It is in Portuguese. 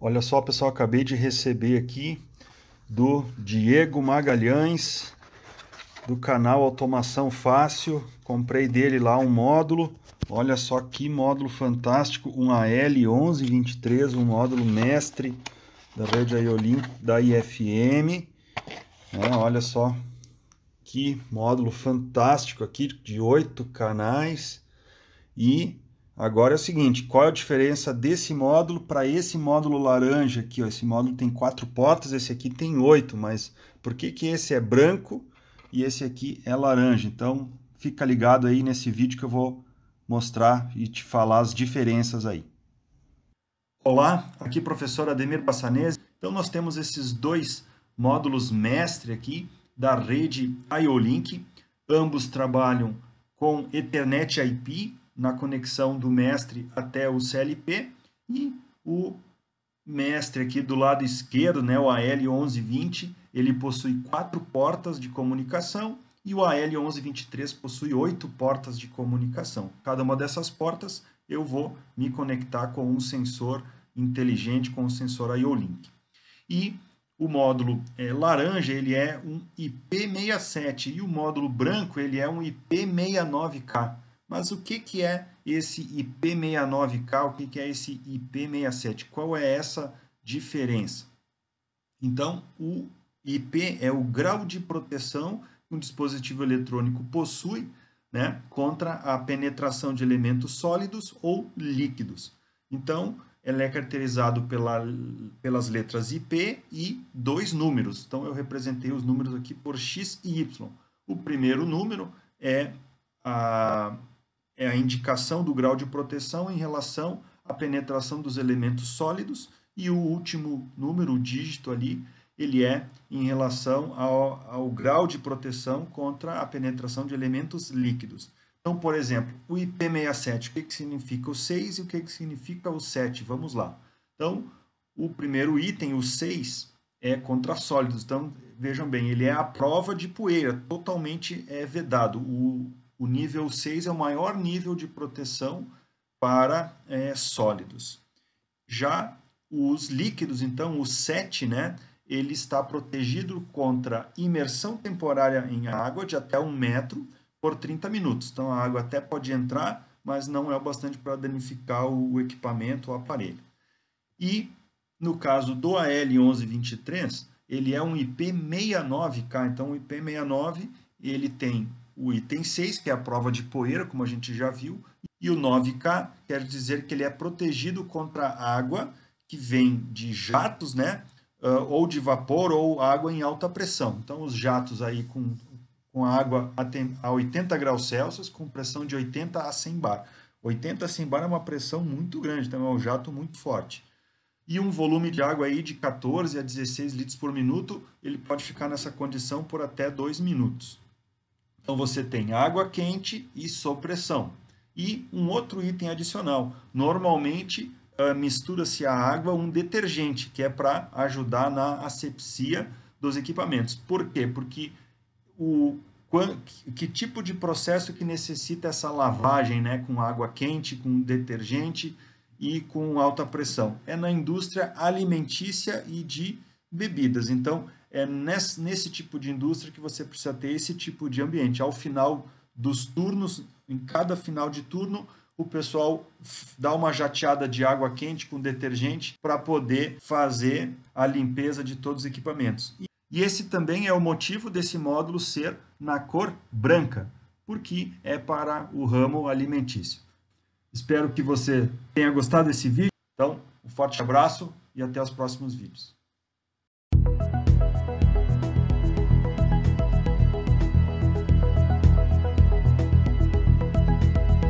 Olha só, pessoal, acabei de receber aqui do Diego Magalhães, do canal Automação Fácil. Comprei dele lá um módulo. Olha só que módulo fantástico, um AL1123, um módulo mestre da rede Aiolim da IFM. É, olha só que módulo fantástico aqui, de oito canais. E Agora é o seguinte, qual é a diferença desse módulo para esse módulo laranja aqui? Ó? Esse módulo tem quatro portas, esse aqui tem oito, mas por que, que esse é branco e esse aqui é laranja? Então, fica ligado aí nesse vídeo que eu vou mostrar e te falar as diferenças aí. Olá, aqui professor Ademir Passanese. Então, nós temos esses dois módulos mestre aqui da rede IOLink. Ambos trabalham com Ethernet IP, na conexão do mestre até o CLP e o mestre aqui do lado esquerdo, né, o AL1120, ele possui quatro portas de comunicação e o AL1123 possui oito portas de comunicação. Cada uma dessas portas eu vou me conectar com um sensor inteligente, com o sensor IO-Link. E o módulo é, laranja ele é um IP67 e o módulo branco ele é um IP69K. Mas o que, que é esse IP69K? O que, que é esse IP67? Qual é essa diferença? Então, o IP é o grau de proteção que um dispositivo eletrônico possui né, contra a penetração de elementos sólidos ou líquidos. Então, ele é caracterizado pela, pelas letras IP e dois números. Então, eu representei os números aqui por X e Y. O primeiro número é a é a indicação do grau de proteção em relação à penetração dos elementos sólidos e o último número, o dígito ali, ele é em relação ao, ao grau de proteção contra a penetração de elementos líquidos. Então, por exemplo, o IP67, o que, que significa o 6 e o que, que significa o 7? Vamos lá. Então, o primeiro item, o 6, é contra sólidos. Então, vejam bem, ele é a prova de poeira, totalmente é vedado. O o nível 6 é o maior nível de proteção para é, sólidos. Já os líquidos, então, o 7, né, ele está protegido contra imersão temporária em água de até um metro por 30 minutos. Então, a água até pode entrar, mas não é o bastante para danificar o equipamento, o aparelho. E, no caso do AL1123, ele é um IP69K. Então, o IP69 ele tem o item 6, que é a prova de poeira, como a gente já viu, e o 9K quer dizer que ele é protegido contra água que vem de jatos, né? ou de vapor ou água em alta pressão. Então, os jatos aí com, com água a 80 graus Celsius, com pressão de 80 a 100 bar. 80 a 100 bar é uma pressão muito grande, então é um jato muito forte. E um volume de água aí de 14 a 16 litros por minuto, ele pode ficar nessa condição por até 2 minutos. Então você tem água quente e supressão. E um outro item adicional. Normalmente eh, mistura-se à água um detergente, que é para ajudar na asepsia dos equipamentos. Por quê? Porque o que tipo de processo que necessita essa lavagem, né, com água quente, com detergente e com alta pressão? É na indústria alimentícia e de bebidas. Então, é nesse, nesse tipo de indústria que você precisa ter esse tipo de ambiente. Ao final dos turnos, em cada final de turno, o pessoal dá uma jateada de água quente com detergente para poder fazer a limpeza de todos os equipamentos. E esse também é o motivo desse módulo ser na cor branca, porque é para o ramo alimentício. Espero que você tenha gostado desse vídeo. Então, um forte abraço e até os próximos vídeos.